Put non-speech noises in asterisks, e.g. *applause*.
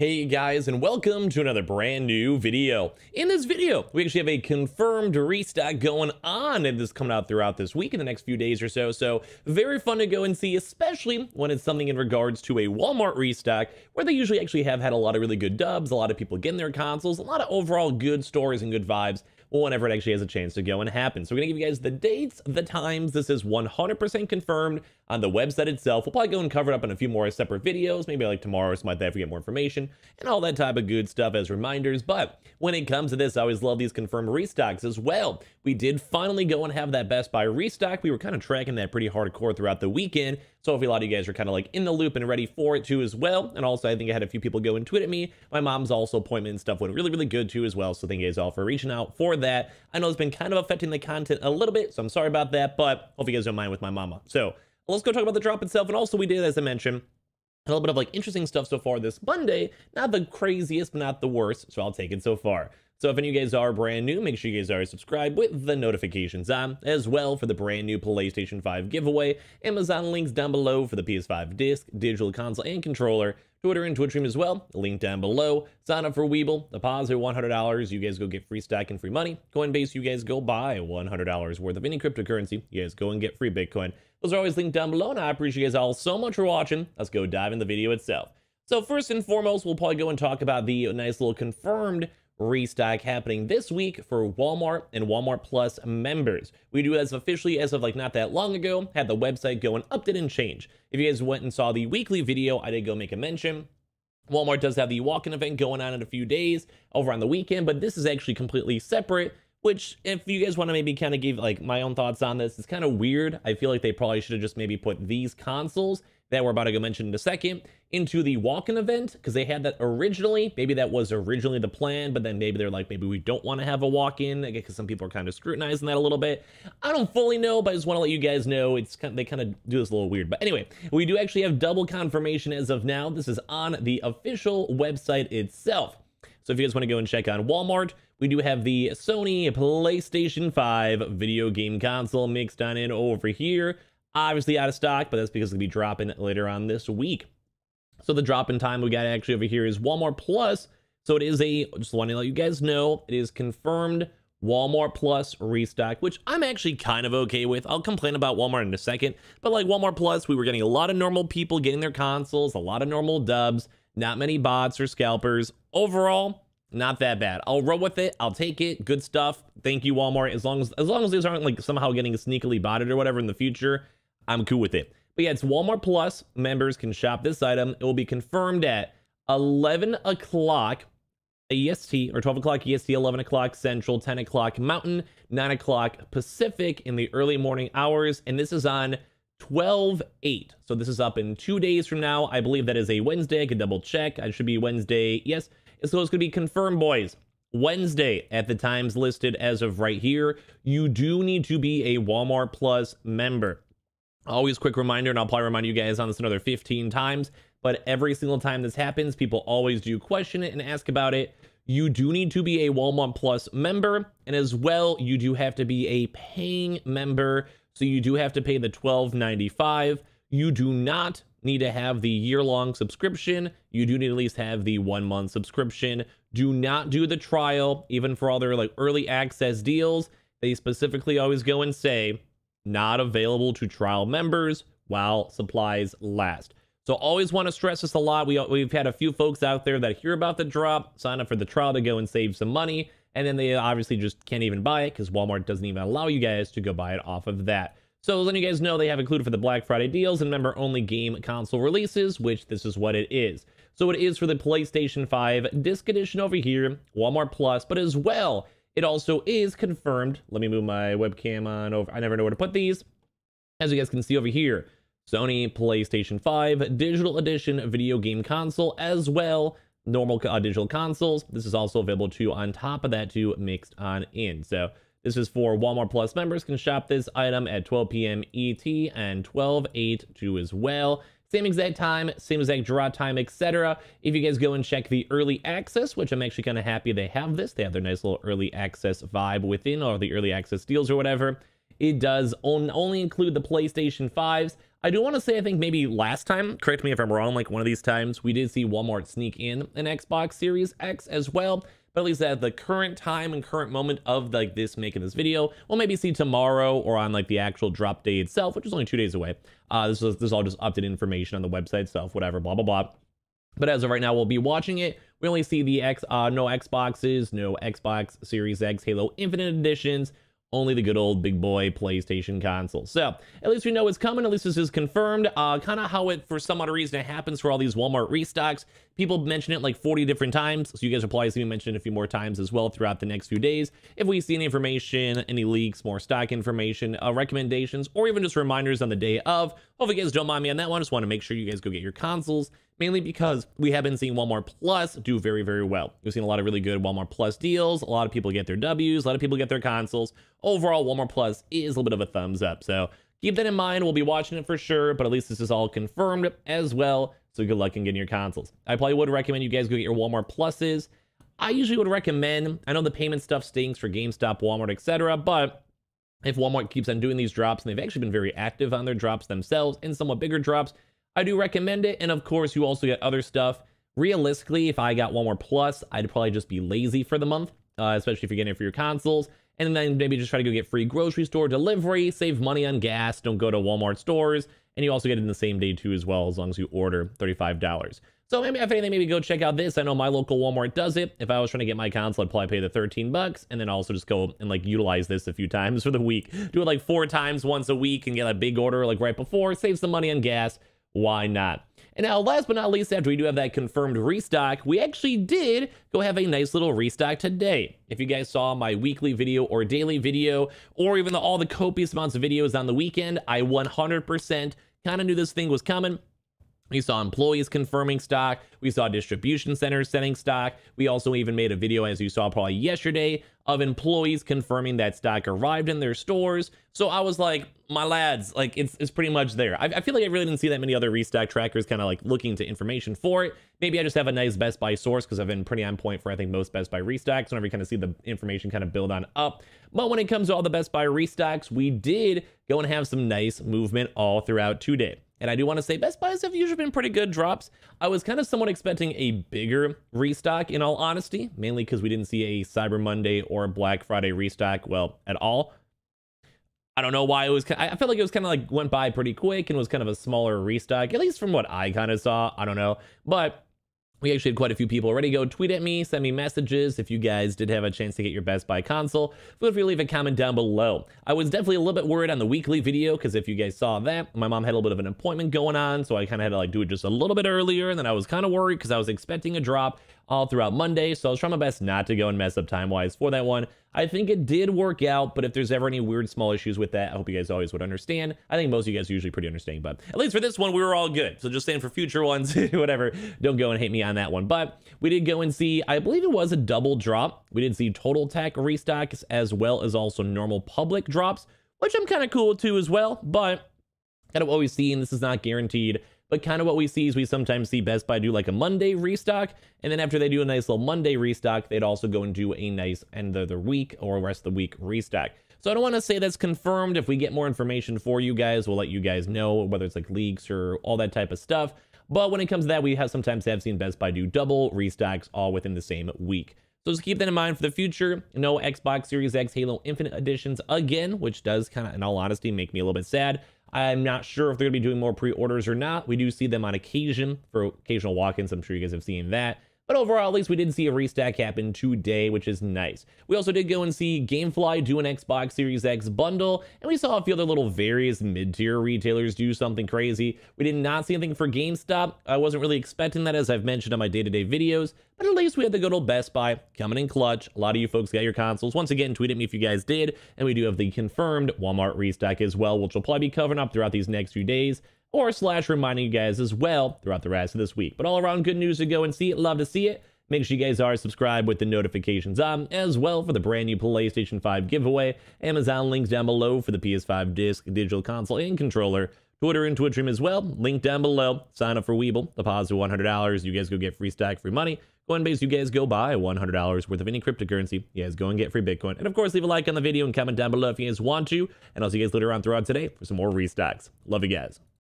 Hey guys and welcome to another brand new video. In this video, we actually have a confirmed restock going on and this coming out throughout this week in the next few days or so. So very fun to go and see, especially when it's something in regards to a Walmart restock where they usually actually have had a lot of really good dubs, a lot of people getting their consoles, a lot of overall good stories and good vibes whenever it actually has a chance to go and happen. So we're going to give you guys the dates, the times. This is 100% confirmed on the website itself. We'll probably go and cover it up in a few more separate videos, maybe like tomorrow or something like that if we get more information and all that type of good stuff as reminders. But when it comes to this, I always love these confirmed restocks as well. We did finally go and have that Best Buy restock. We were kind of tracking that pretty hardcore throughout the weekend. So hopefully a lot of you guys are kind of like in the loop and ready for it too as well. And also I think I had a few people go and tweet at me. My mom's also appointment and stuff went really, really good too as well. So thank you guys all for reaching out for that. I know it's been kind of affecting the content a little bit, so I'm sorry about that, but hope you guys don't mind with my mama. So let's go talk about the drop itself. And also we did, as I mentioned, a little bit of like interesting stuff so far this Monday. Not the craziest, but not the worst. So I'll take it so far. So if any of you guys are brand new, make sure you guys are subscribed with the notifications on, as well for the brand new PlayStation 5 giveaway, Amazon links down below for the PS5 disc, digital console, and controller, Twitter and Twitch stream as well, link down below. Sign up for Weeble, deposit $100, you guys go get free stock and free money. Coinbase, you guys go buy $100 worth of any cryptocurrency, you guys go and get free Bitcoin. Those are always linked down below, and I appreciate you guys all so much for watching. Let's go dive in the video itself. So first and foremost, we'll probably go and talk about the nice little confirmed restock happening this week for Walmart and Walmart Plus members. We do as officially as of like not that long ago, had the website go and update and change. If you guys went and saw the weekly video, I did go make a mention. Walmart does have the walk-in event going on in a few days over on the weekend, but this is actually completely separate, which if you guys want to maybe kind of give like my own thoughts on this, it's kind of weird. I feel like they probably should have just maybe put these consoles that we're about to go mention in a second into the walk-in event because they had that originally. Maybe that was originally the plan, but then maybe they're like, maybe we don't want to have a walk-in because some people are kind of scrutinizing that a little bit. I don't fully know, but I just want to let you guys know it's kind of, they kind of do this a little weird. But anyway, we do actually have double confirmation as of now. This is on the official website itself. So if you guys want to go and check on Walmart, we do have the Sony PlayStation 5 video game console mixed on in over here obviously out of stock, but that's because it'll be dropping later on this week. So the drop in time we got actually over here is Walmart Plus. So it is a, just wanting to let you guys know, it is confirmed Walmart Plus restock, which I'm actually kind of okay with. I'll complain about Walmart in a second, but like Walmart Plus, we were getting a lot of normal people getting their consoles, a lot of normal dubs, not many bots or scalpers. Overall, not that bad. I'll roll with it. I'll take it. Good stuff. Thank you, Walmart. As long as as long as these aren't like somehow getting sneakily botted or whatever in the future, I'm cool with it. But yeah, it's Walmart Plus. Members can shop this item. It will be confirmed at 11 o'clock EST or 12 o'clock EST, 11 o'clock Central, 10 o'clock Mountain, 9 o'clock Pacific in the early morning hours. And this is on 12 8. So this is up in two days from now. I believe that is a Wednesday. I could double check. I should be Wednesday. Yes. So it's going to be confirmed, boys. Wednesday at the times listed as of right here. You do need to be a Walmart Plus member. Always quick reminder, and I'll probably remind you guys on this another 15 times, but every single time this happens, people always do question it and ask about it. You do need to be a Walmart Plus member, and as well, you do have to be a paying member. So you do have to pay the 12.95. You do not need to have the year-long subscription. You do need at least have the one-month subscription. Do not do the trial, even for all their like early access deals. They specifically always go and say not available to trial members while supplies last. So always want to stress this a lot. We, we've had a few folks out there that hear about the drop, sign up for the trial to go and save some money, and then they obviously just can't even buy it because Walmart doesn't even allow you guys to go buy it off of that. So let you guys know they have included for the Black Friday deals and member only game console releases, which this is what it is. So it is for the PlayStation 5 disc edition over here, Walmart Plus, but as well it also is confirmed. Let me move my webcam on over. I never know where to put these. As you guys can see over here, Sony PlayStation 5 Digital Edition video game console as well normal uh, digital consoles. This is also available too on top of that too mixed on in. So this is for Walmart Plus members can shop this item at 12 p.m. ET and 12 8 too as well. Same exact time, same exact draw time, etc. If you guys go and check the early access, which I'm actually kind of happy they have this, they have their nice little early access vibe within all the early access deals or whatever. It does on, only include the PlayStation 5s. I do want to say, I think maybe last time, correct me if I'm wrong, like one of these times, we did see Walmart sneak in an Xbox Series X as well but at least at the current time and current moment of like this making this video, we'll maybe see tomorrow or on like the actual drop day itself, which is only two days away. Uh, this is, this is all just updated information on the website itself, whatever, blah, blah, blah. But as of right now, we'll be watching it. We only see the X, uh, no Xboxes, no Xbox Series X, Halo Infinite editions, only the good old big boy PlayStation console. So at least we know it's coming. At least this is confirmed. Uh, kind of how it, for some odd reason, it happens for all these Walmart restocks. People mention it like 40 different times. So you guys will probably see me mention it a few more times as well throughout the next few days. If we see any information, any leaks, more stock information, uh, recommendations, or even just reminders on the day of. Hope you guys don't mind me on that one. Just want to make sure you guys go get your consoles mainly because we have been seeing Walmart Plus do very, very well. We've seen a lot of really good Walmart Plus deals. A lot of people get their Ws, a lot of people get their consoles. Overall, Walmart Plus is a little bit of a thumbs up. So keep that in mind. We'll be watching it for sure, but at least this is all confirmed as well. So good luck in getting your consoles. I probably would recommend you guys go get your Walmart Pluses. I usually would recommend, I know the payment stuff stinks for GameStop, Walmart, etc., but if Walmart keeps on doing these drops, and they've actually been very active on their drops themselves and somewhat bigger drops, I do recommend it. And of course, you also get other stuff. Realistically, if I got one more plus, I'd probably just be lazy for the month, uh, especially if you're getting it for your consoles. And then maybe just try to go get free grocery store delivery, save money on gas, don't go to Walmart stores. And you also get it in the same day too as well, as long as you order $35. So maybe if anything, maybe go check out this. I know my local Walmart does it. If I was trying to get my console, I'd probably pay the 13 bucks and then also just go and like utilize this a few times *laughs* for the week. Do it like four times once a week and get a big order like right before, save some money on gas, why not? And now, last but not least, after we do have that confirmed restock, we actually did go have a nice little restock today. If you guys saw my weekly video or daily video, or even the, all the copious amounts of videos on the weekend, I 100% kind of knew this thing was coming. We saw employees confirming stock. We saw distribution centers sending stock. We also even made a video, as you saw probably yesterday, of employees confirming that stock arrived in their stores. So I was like, my lads, like it's, it's pretty much there. I, I feel like I really didn't see that many other restock trackers kind of like looking to information for it. Maybe I just have a nice Best Buy source because I've been pretty on point for I think most Best Buy restocks whenever you kind of see the information kind of build on up. But when it comes to all the Best Buy restocks, we did go and have some nice movement all throughout today. And I do want to say Best Buys have usually been pretty good drops. I was kind of somewhat expecting a bigger restock in all honesty, mainly because we didn't see a Cyber Monday or Black Friday restock, well, at all. I don't know why it was. I felt like it was kind of like went by pretty quick and was kind of a smaller restock, at least from what I kind of saw. I don't know. But we actually had quite a few people already go tweet at me, send me messages. If you guys did have a chance to get your Best Buy console, feel free to leave a comment down below. I was definitely a little bit worried on the weekly video because if you guys saw that, my mom had a little bit of an appointment going on, so I kind of had to like do it just a little bit earlier. And then I was kind of worried because I was expecting a drop all throughout Monday, so I was trying my best not to go and mess up time-wise for that one. I think it did work out, but if there's ever any weird small issues with that, I hope you guys always would understand. I think most of you guys are usually pretty understanding, but at least for this one, we were all good. So just saying for future ones, *laughs* whatever, don't go and hate me on that one. But we did go and see, I believe it was a double drop. We did see Total Tech restocks as well as also normal public drops, which I'm kind of cool too as well, but of what always have seen, this is not guaranteed but kind of what we see is we sometimes see Best Buy do like a Monday restock. And then after they do a nice little Monday restock, they'd also go and do a nice end of the week or rest of the week restock. So I don't want to say that's confirmed. If we get more information for you guys, we'll let you guys know whether it's like leaks or all that type of stuff. But when it comes to that, we have sometimes have seen Best Buy do double restocks all within the same week. So just keep that in mind for the future. No Xbox Series X Halo Infinite Editions again, which does kind of, in all honesty, make me a little bit sad. I'm not sure if they're going to be doing more pre-orders or not. We do see them on occasion for occasional walk-ins. I'm sure you guys have seen that. But overall, at least we did see a restack happen today, which is nice. We also did go and see Gamefly do an Xbox Series X bundle, and we saw a few other little various mid-tier retailers do something crazy. We did not see anything for GameStop. I wasn't really expecting that, as I've mentioned on my day-to-day -day videos, but at least we had the good old Best Buy coming in clutch. A lot of you folks got your consoles. Once again, tweet at me if you guys did, and we do have the confirmed Walmart restock as well, which will probably be covering up throughout these next few days or slash reminding you guys as well throughout the rest of this week. But all around good news to go and see it. Love to see it. Make sure you guys are subscribed with the notifications on as well for the brand new PlayStation 5 giveaway. Amazon links down below for the PS5 disc, digital console, and controller. Twitter and Twitch stream as well. Link down below. Sign up for Weeble. Deposit $100. You guys go get free stack, free money. Coinbase, you guys go buy $100 worth of any cryptocurrency. You guys go and get free Bitcoin. And of course, leave a like on the video and comment down below if you guys want to. And I'll see you guys later on throughout today for some more restocks. Love you guys.